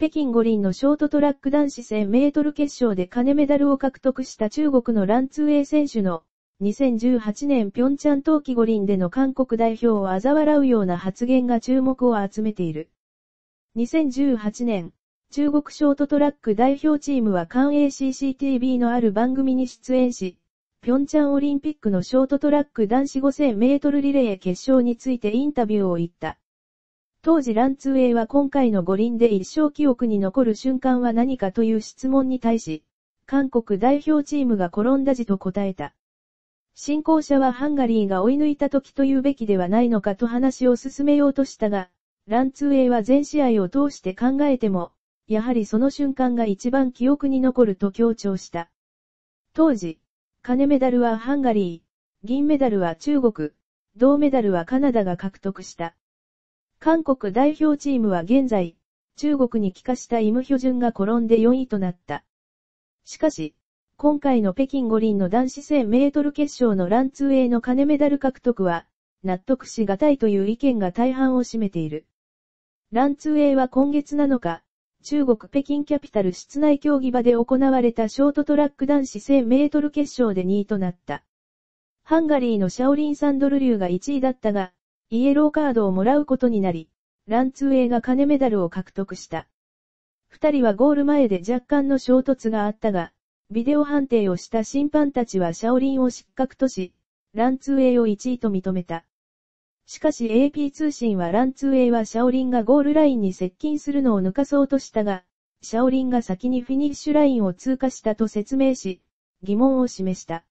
北京五輪のショートトラック男子1000メートル決勝で金メダルを獲得した中国のランツーエイ選手の、2018年平昌冬季五輪での韓国代表を嘲笑うような発言が注目を集めている。2018年、中国ショートトラック代表チームは関 ACCTV のある番組に出演し、平昌オリンピックのショートトラック男子5000メートルリレー決勝についてインタビューを言った。当時ランツウェイは今回の五輪で一生記憶に残る瞬間は何かという質問に対し、韓国代表チームが転んだ時と答えた。進行者はハンガリーが追い抜いた時というべきではないのかと話を進めようとしたが、ランツウェイは全試合を通して考えても、やはりその瞬間が一番記憶に残ると強調した。当時、金メダルはハンガリー、銀メダルは中国、銅メダルはカナダが獲得した。韓国代表チームは現在、中国に帰化したイムヒョジュンが転んで4位となった。しかし、今回の北京五輪の男子1000メートル決勝のラン 2A の金メダル獲得は、納得しがたいという意見が大半を占めている。ラン 2A は今月7日、中国北京キャピタル室内競技場で行われたショートトラック男子1000メートル決勝で2位となった。ハンガリーのシャオリン・サンドルリューが1位だったが、イエローカードをもらうことになり、ランツーエが金メダルを獲得した。二人はゴール前で若干の衝突があったが、ビデオ判定をした審判たちはシャオリンを失格とし、ランツーエを1位と認めた。しかし AP 通信はランツーエはシャオリンがゴールラインに接近するのを抜かそうとしたが、シャオリンが先にフィニッシュラインを通過したと説明し、疑問を示した。